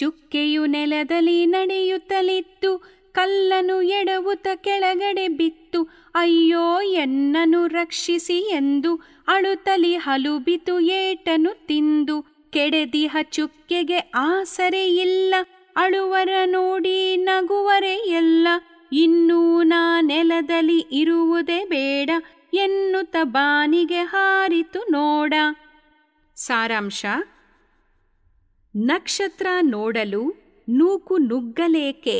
ಚುಕ್ಕೆಯು ನೆಲದಲ್ಲಿ ನಡೆಯುತ್ತಲಿತ್ತು ಕಲ್ಲನು ಎಡವುತ ಕೆಳಗಡೆ ಬಿತ್ತು ಅಯ್ಯೋ ಎನ್ನನು ರಕ್ಷಿಸಿ ಎಂದು ಅಳುತಲಿ ಹಲುಬಿತು ಏಟನು ತಿಂದು ಕೆಡದಿಹ ಚುಕ್ಕೆಗೆ ಆಸರೆಯಿಲ್ಲ ಅಳುವರ ನೋಡಿ ನಗುವರೆ ಎಲ್ಲ ಇನ್ನೂ ನಾ ನೆಲದಲ್ಲಿ ಇರುವುದೇ ಬೇಡ ಎನ್ನುತ್ತ ಬಾನಿಗೆ ಹಾರಿತು ನೋಡ ಸಾರಾಂಶ ನಕ್ಷತ್ರ ನೋಡಲು ನೂಕು ನುಗ್ಗಲೇಕೆ